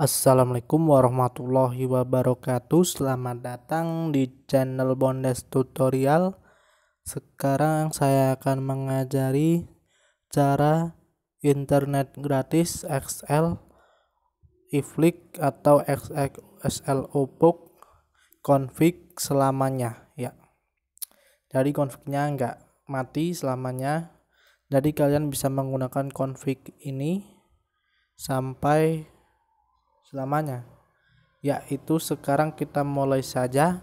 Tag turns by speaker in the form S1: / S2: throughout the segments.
S1: Assalamualaikum warahmatullahi wabarakatuh Selamat datang di channel Bondes Tutorial Sekarang saya akan mengajari cara internet gratis XL Iflix atau XL Opuk config selamanya ya Jadi confignya nggak mati selamanya jadi kalian bisa menggunakan config ini sampai selamanya yaitu sekarang kita mulai saja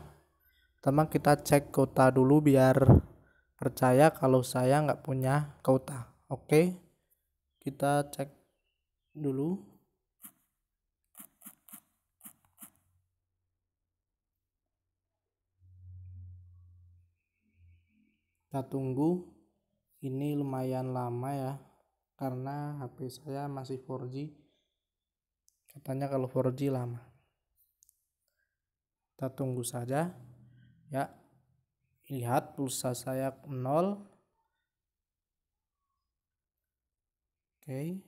S1: teman kita cek kota dulu biar percaya kalau saya nggak punya kota oke kita cek dulu kita tunggu ini lumayan lama ya karena HP saya masih 4G Katanya kalau 4G lama. Kita tunggu saja. Ya. Lihat pulsa saya 0. Oke.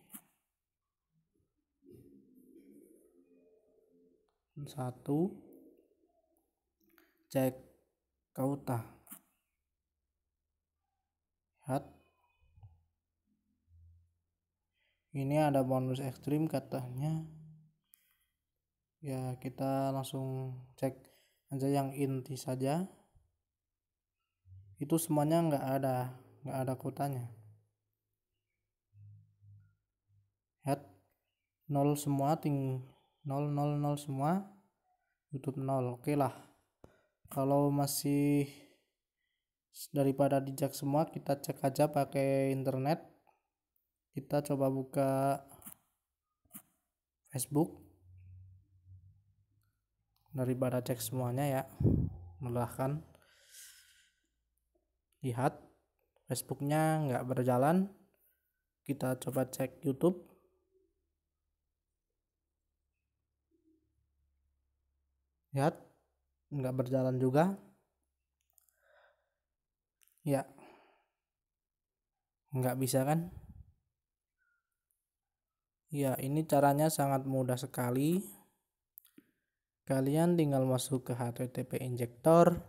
S1: Satu. Cek kauta. Lihat ini ada bonus ekstrim katanya ya kita langsung cek aja yang inti saja itu semuanya nggak ada nggak ada kotanya head nol semua ting nol nol nol semua YouTube nol oke okay lah kalau masih daripada dijak semua kita cek aja pakai internet kita coba buka Facebook daripada cek semuanya ya melelahkan lihat Facebooknya nggak berjalan kita coba cek YouTube lihat nggak berjalan juga ya nggak bisa kan ya ini caranya sangat mudah sekali kalian tinggal masuk ke http injector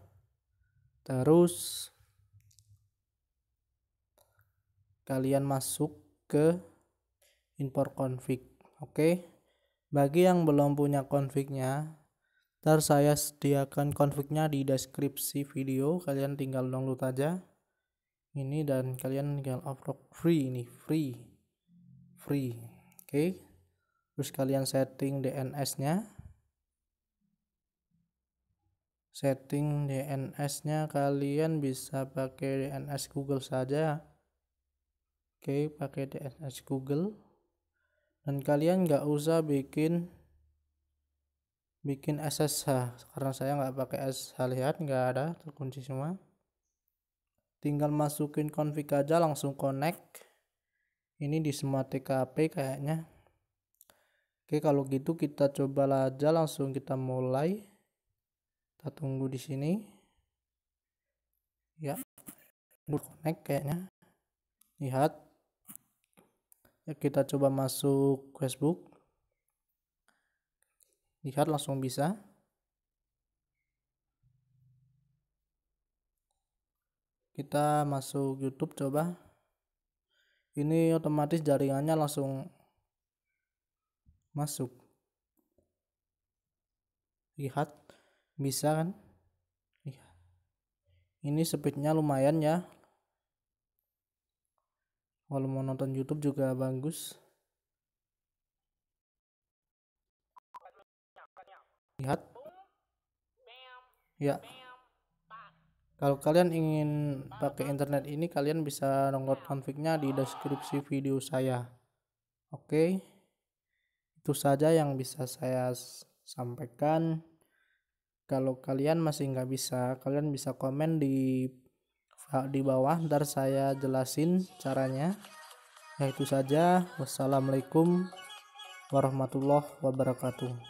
S1: terus kalian masuk ke import config oke okay? bagi yang belum punya confignya ntar saya sediakan confignya di deskripsi video kalian tinggal download aja ini dan kalian tinggal upload free ini free free oke okay? terus kalian setting DNS nya setting DNS-nya kalian bisa pakai DNS Google saja. Oke, pakai DNS Google. Dan kalian nggak usah bikin bikin SSH karena saya nggak pakai SSH lihat nggak ada terkunci semua tinggal masukin config aja langsung connect ini di semua TKP kayaknya oke kalau gitu kita coba aja langsung kita mulai kita tunggu di sini ya connect kayaknya lihat ya kita coba masuk Facebook lihat langsung bisa kita masuk YouTube coba ini otomatis jaringannya langsung masuk lihat bisa kan iya. ini speednya lumayan ya kalau mau nonton YouTube juga bagus lihat ya kalau kalian ingin pakai internet ini kalian bisa download konfignya di deskripsi video saya oke okay. itu saja yang bisa saya sampaikan kalau kalian masih nggak bisa kalian bisa komen di di bawah ntar saya jelasin caranya ya itu saja wassalamualaikum warahmatullahi wabarakatuh